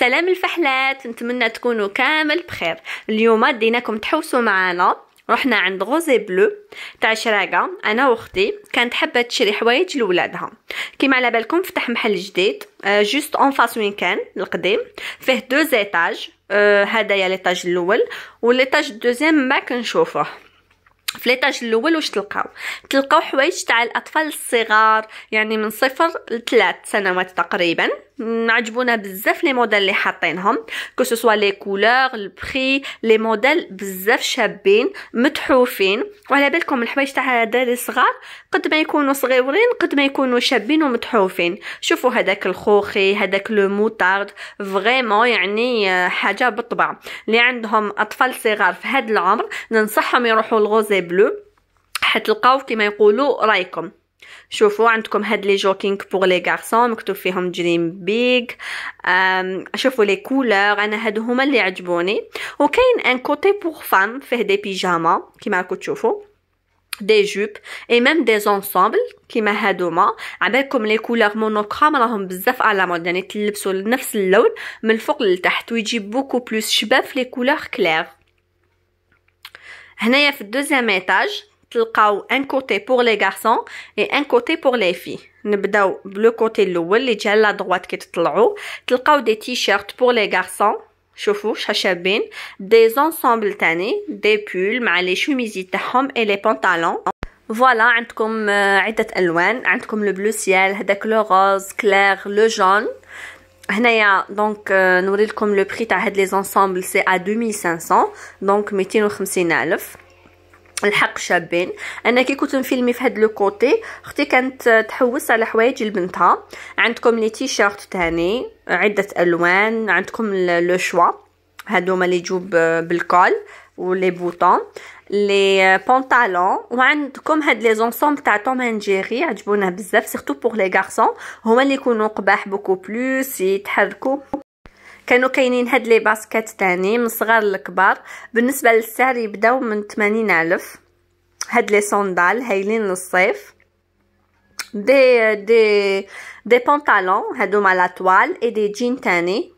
سلام الفحلات نتمنى تكونوا كامل بخير اليوم ديناكم تحوسوا معنا رحنا عند غوزي بلو تاع شراقة انا واختي كانت حابه تشري حوايج لولادها كيما على بالكم فتح محل جديد جوست اون فاس وين كان القديم فيه دو زيتاج آه، هذايا أه ليطاج الاول وليطاج الدوزيام ما كنشوفوه في ليطاج الاول واش تلقاو تلقاو حوايج تاع الاطفال الصغار يعني من صفر لثلاث سنوات تقريبا عجبونا بزاف لي موديل اللي حاطينهم كو سوسوا لي كولور البري لي موديل بزاف شابين متحوفين وعلى بالكم الحوايج تاع الدراري الصغار قد ما يكونوا صغيورين قد ما يكونوا شابين ومتحوفين شوفوا هذاك الخوخي هذاك لو موتارد فريمون يعني آه، حاجه بالطبع اللي عندهم اطفال صغار في هذا العمر ننصحهم يروحوا لغوزي لي بلو حتلقاو كيما يقولوا رايكم شوفوا عندكم هاد لي جوكينغ بوغ لي غارسون مكتوب فيهم دريم بيغ شوفوا لي كولور انا هادو هما اللي عجبوني وكاين ان كوتي بوغ فام فيه دي بيجاما كيما راكم تشوفوا دي جوب اي ميم دي زونسامبل كيما هادوما عبالكم لي كولور مونوكرام راهم بزاف على مود يعني تلبسوا نفس اللون من الفوق للتحت ويجي بوكو بلوس شباب في لي كولور كلير Ils ont une deuxième étage. T'as le cahot un côté pour les garçons et un côté pour les filles. Ne voit le côté bleu, le ciel à droite que tu t'as le cahot des t-shirts pour les garçons. Je vous cherche bien des ensembles tenues, des pulls, mais chemises de hommes et les pantalons. Voilà, comme être loin, comme le bleu ciel, des couleurs clair, le jaune. هنايا دونك نوري لكم لو بري تاع هاد لي زونسامبل سي ا 2500 دونك 250000 الحق شابين انا كي كنت نفيلمي في هاد لو كوتي اختي كانت تحوس على حوايج لبنتها عندكم لي تيشيرت تاني عده الوان عندكم لو شوا هادو هما لي جوب بالكول ولي بوطون لي بونطالون وعندكم هاد لي زونسوم تاع توم انجيري جيري عجبونا بزاف سورتو بوغ لي غارسون هما اللي يكونوا قباح بوكو بلوس يتحركوا كانوا كاينين هاد لي باسكات تاني من صغار لكبار بالنسبه للسعر يبداو من 80 الف هاد لي صندال هايلين للصيف دي دي دي بونطالون هادو مع لا طوال اي دي جين تاني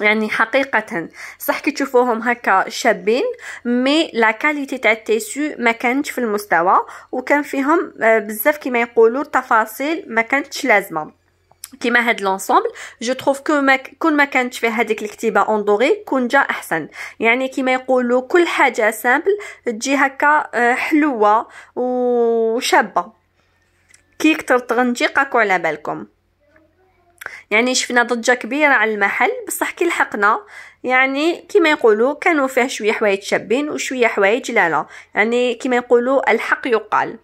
يعني حقيقة صح كي تشوفوهم هكا شابين مي لا كاليتي تاع التيسو ما كانتش في المستوى وكان فيهم آه، بزاف كيما يقولوا تفاصيل ما كانتش لازمه كيما هاد لونسومبل جو تروف كو ما كون ما كانتش فيه هذيك الكتيبه اون كون جا احسن يعني كيما يقولوا كل حاجه سامبل تجي هكا آه، حلوه وشابه كي كثر تغنجي قاكو على بالكم يعني شفنا ضجه كبيره على المحل بصح كي لحقنا يعني كما يقولوا كانوا فيه شويه حوايج شابين وشويه حوايج لا لا يعني كما يقولوا الحق يقال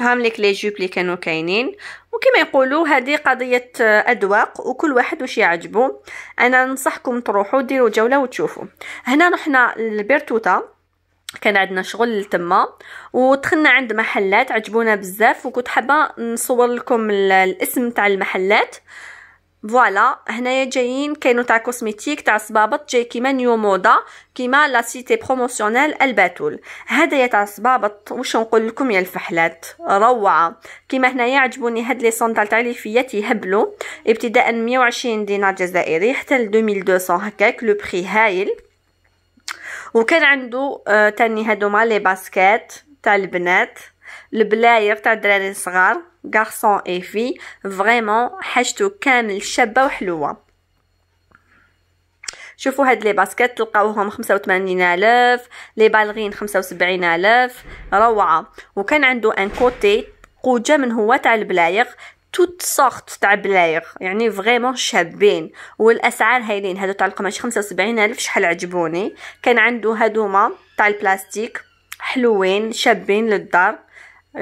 هاملك لي جوب لي كانوا كاينين وكما يقولوا هذه قضيه اذواق وكل واحد واش يعجبو انا ننصحكم تروحوا ديروا جوله وتشوفوا هنا رحنا للبرتوتا كان عندنا شغل تما ودخلنا عند محلات عجبونا بزاف وكنت حابه نصور لكم الاسم تاع المحلات فوالا هنايا جايين كاينو تاع كوزميتيك تاع صبابط جاي كيما نيو موضه كيما لا سيتي بروموسيونيل الباتول هدايا تاع صبابط واش نقول لكم يا الفحلات روعه كيما هنايا عجبوني هاد لي سونطال تاع فيات يهبلوا ابتداء 120 دينار جزائري حتى ل 2200 هكاك لو بري هايل وكان عنده آه تاني هادوما لي باسكيت تاع البنات البلاير تاع الدراري الصغار غارسون اي في فريمون حاجته كامل شابه وحلوه شوفوا هاد لي باسكيت تلقاوهم الف لي بالغين الف روعه وكان عنده ان كوتي قوجه من هو تاع البلايغ توت سورت تاع بلايغ يعني فريمون شابين والاسعار هايلين هادو تاع القماش 75 الف شحال عجبوني كان عنده هادوما تاع البلاستيك حلوين شابين للدار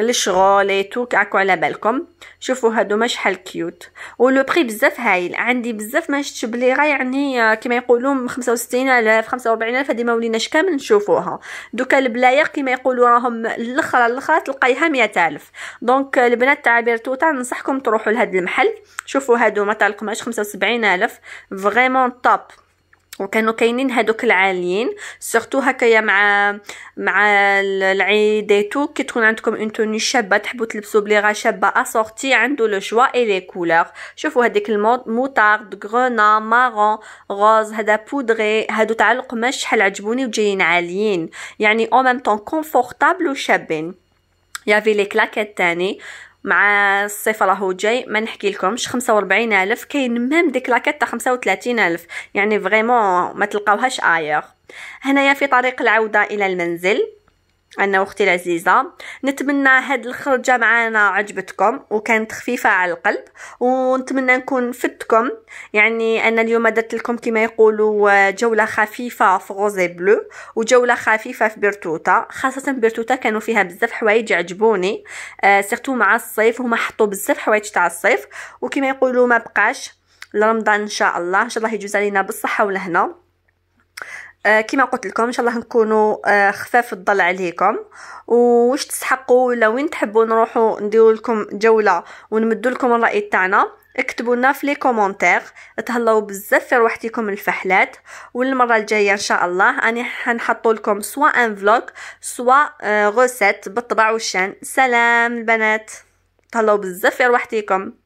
الشغل ايتو كعكو على بالكم شوفوا هادو شحال كيوت ولو بري بزاف هايل عندي بزاف ما شفتش بلي يعني كما يقولوا 65000 45000 هذه ما وليناش كامل نشوفوها دوكا البلاير كما يقولوا راهم الاخر الاخر تلقايها 100000 دونك البنات تاع بيرتوتا ننصحكم تروحوا لهاد المحل شوفوا هادو تاع القماش 75000 فريمون طاب وكانوا كاينين هادوك العاليين سورتو هكايا مع مع تو كي تكون عندكم اون توني شابه تحبوا تلبسوا بليغا شابه اسورتي عنده لو جوا اي لي كولور شوفوا هذيك المود موتارد غرونا مارون روز هذا بودري هادو تاع القماش شحال عجبوني وجايين عاليين يعني او ميم طون كونفورطابل وشابين يافي لي كلاكيت تاني مع الصيف راهو جاي ما نحكي لكمش 45 الف كاين ميم ديك لاكيت تاع 35 الف يعني فريمون ما تلقاوهاش اير هنايا في طريق العوده الى المنزل انا اختي العزيزه نتمنى هاد الخرجه معنا عجبتكم وكانت خفيفه على القلب ونتمنى نكون فدتكم يعني انا اليوم درت لكم كما يقولوا آه، جوله خفيفه في غوزي بلو وجوله خفيفه في بيرتوتا خاصه بيرتوتا كانوا فيها بزاف حوايج عجبوني آه سيرتو مع الصيف هما حطوا بزاف حوايج تاع الصيف وكما يقولوا ما بقاش لرمضان ان شاء الله ان شاء الله يجوز علينا بالصحه والهنا آه كما قلت لكم ان شاء الله نكونوا آه خفاف الضل عليكم واش تسحقوا ولا وين تحبوا نروحوا نديروا لكم جوله ونمدوا لكم الراي تاعنا اكتبوا لنا في لي كومونتير تهلاو بزاف في روحتكم الفحلات والمره الجايه ان شاء الله راني حنحط لكم سوا ان فلوغ سوا آه، غوسيت بالطبع والشان سلام البنات تهلاو بزاف في روحتكم